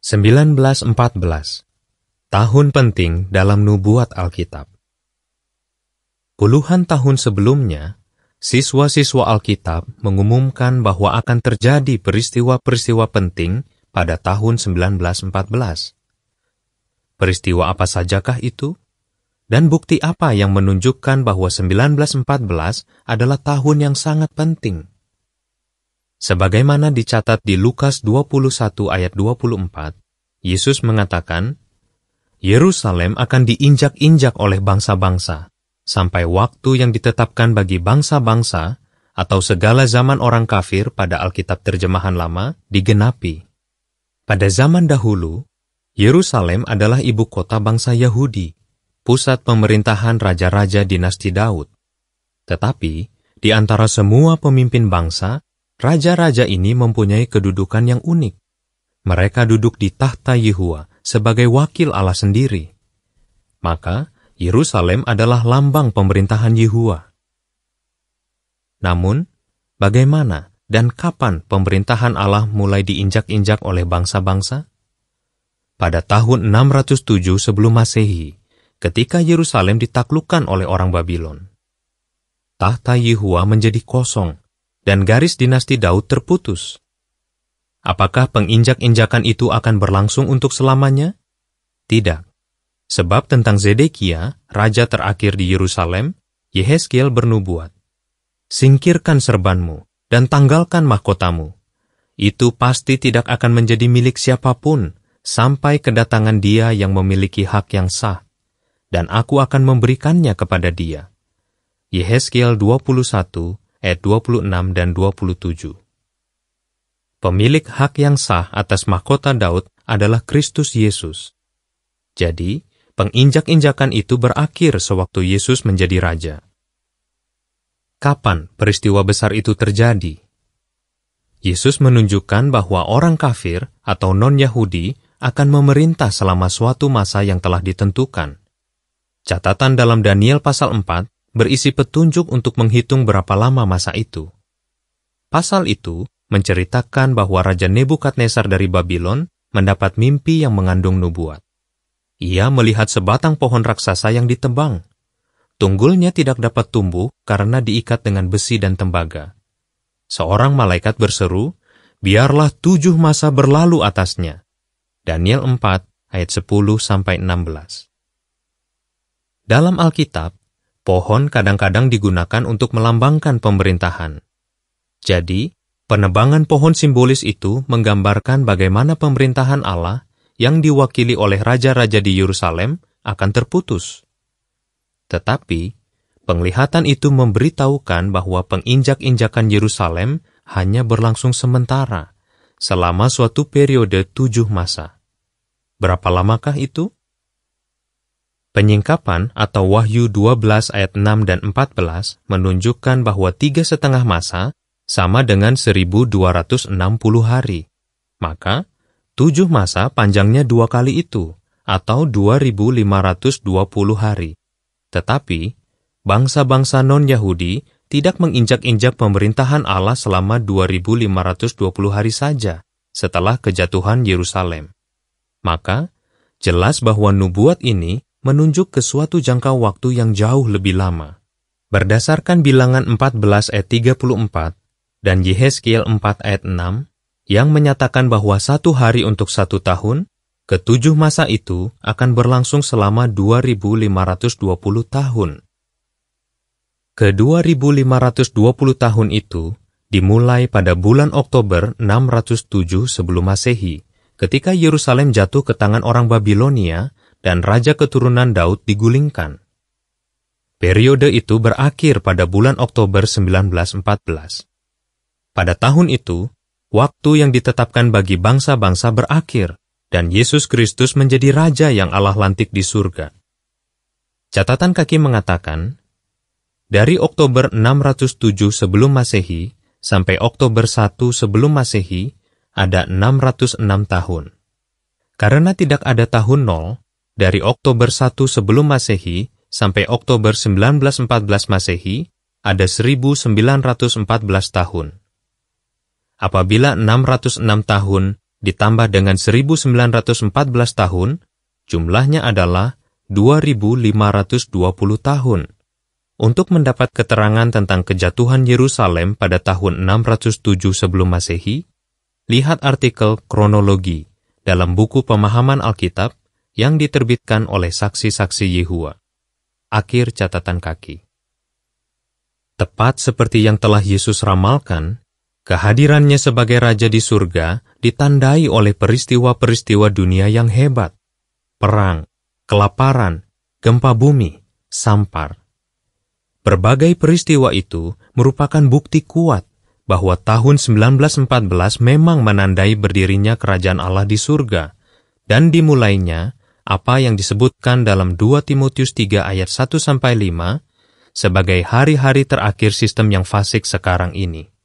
1914 Tahun penting dalam nubuat Alkitab Puluhan tahun sebelumnya, siswa-siswa Alkitab mengumumkan bahwa akan terjadi peristiwa-peristiwa penting pada tahun 1914. Peristiwa apa sajakah itu? Dan bukti apa yang menunjukkan bahwa 1914 adalah tahun yang sangat penting? Sebagaimana dicatat di Lukas 21 ayat 24, Yesus mengatakan, Yerusalem akan diinjak-injak oleh bangsa-bangsa, sampai waktu yang ditetapkan bagi bangsa-bangsa atau segala zaman orang kafir pada Alkitab terjemahan lama digenapi. Pada zaman dahulu, Yerusalem adalah ibu kota bangsa Yahudi, pusat pemerintahan raja-raja dinasti Daud. Tetapi, di antara semua pemimpin bangsa, Raja-raja ini mempunyai kedudukan yang unik. Mereka duduk di tahta Yehua sebagai wakil Allah sendiri. Maka, Yerusalem adalah lambang pemerintahan Yehua. Namun, bagaimana dan kapan pemerintahan Allah mulai diinjak-injak oleh bangsa-bangsa? Pada tahun 607 sebelum Masehi, ketika Yerusalem ditaklukkan oleh orang Babylon. Tahta Yehua menjadi kosong dan garis dinasti Daud terputus. Apakah penginjak-injakan itu akan berlangsung untuk selamanya? Tidak. Sebab tentang Zedekia, raja terakhir di Yerusalem, Yehezkiel bernubuat, Singkirkan serbanmu dan tanggalkan mahkotamu. Itu pasti tidak akan menjadi milik siapapun sampai kedatangan dia yang memiliki hak yang sah, dan aku akan memberikannya kepada dia. Yehezkiel 21 ayat 26 dan 27. Pemilik hak yang sah atas mahkota Daud adalah Kristus Yesus. Jadi, penginjak-injakan itu berakhir sewaktu Yesus menjadi raja. Kapan peristiwa besar itu terjadi? Yesus menunjukkan bahwa orang kafir atau non-Yahudi akan memerintah selama suatu masa yang telah ditentukan. Catatan dalam Daniel pasal 4 berisi petunjuk untuk menghitung berapa lama masa itu. Pasal itu menceritakan bahwa Raja Nebukadnezar dari Babylon mendapat mimpi yang mengandung nubuat. Ia melihat sebatang pohon raksasa yang ditebang. Tunggulnya tidak dapat tumbuh karena diikat dengan besi dan tembaga. Seorang malaikat berseru, biarlah tujuh masa berlalu atasnya. Daniel 4 ayat 10 16. Dalam Alkitab, Pohon kadang-kadang digunakan untuk melambangkan pemerintahan. Jadi, penebangan pohon simbolis itu menggambarkan bagaimana pemerintahan Allah yang diwakili oleh raja-raja di Yerusalem akan terputus. Tetapi, penglihatan itu memberitahukan bahwa penginjak-injakan Yerusalem hanya berlangsung sementara, selama suatu periode tujuh masa. Berapa lamakah itu? Penyingkapan atau Wahyu 12 ayat 6 dan 14 menunjukkan bahwa tiga setengah masa sama dengan 1260 hari. Maka, tujuh masa panjangnya dua kali itu, atau 2520 hari. Tetapi, bangsa-bangsa non-Yahudi tidak menginjak-injak pemerintahan Allah selama 2520 hari saja setelah kejatuhan Yerusalem. Maka, jelas bahwa nubuat ini menunjuk ke suatu jangka waktu yang jauh lebih lama. Berdasarkan bilangan 14 ayat 34 dan Yehezkiel 4 ayat 6 yang menyatakan bahwa satu hari untuk satu tahun, ketujuh masa itu akan berlangsung selama 2520 tahun. Ke 2520 tahun itu dimulai pada bulan Oktober 607 sebelum Masehi, ketika Yerusalem jatuh ke tangan orang Babilonia dan raja keturunan Daud digulingkan. Periode itu berakhir pada bulan Oktober 1914. Pada tahun itu, waktu yang ditetapkan bagi bangsa-bangsa berakhir, dan Yesus Kristus menjadi Raja yang Allah lantik di surga. Catatan kaki mengatakan, dari Oktober 607 sebelum Masehi sampai Oktober 1 sebelum Masehi ada 606 tahun. Karena tidak ada tahun nol, dari Oktober 1 sebelum Masehi sampai Oktober 1914 Masehi, ada 1914 tahun. Apabila 606 tahun ditambah dengan 1914 tahun, jumlahnya adalah 2520 tahun. Untuk mendapat keterangan tentang kejatuhan Yerusalem pada tahun 607 sebelum Masehi, lihat artikel kronologi dalam buku pemahaman Alkitab yang diterbitkan oleh saksi-saksi Yehua. Akhir catatan kaki. Tepat seperti yang telah Yesus ramalkan, kehadirannya sebagai Raja di surga ditandai oleh peristiwa-peristiwa dunia yang hebat. Perang, kelaparan, gempa bumi, sampar. Berbagai peristiwa itu merupakan bukti kuat bahwa tahun 1914 memang menandai berdirinya kerajaan Allah di surga, dan dimulainya apa yang disebutkan dalam 2 Timotius 3 ayat 1-5 sebagai hari-hari terakhir sistem yang fasik sekarang ini.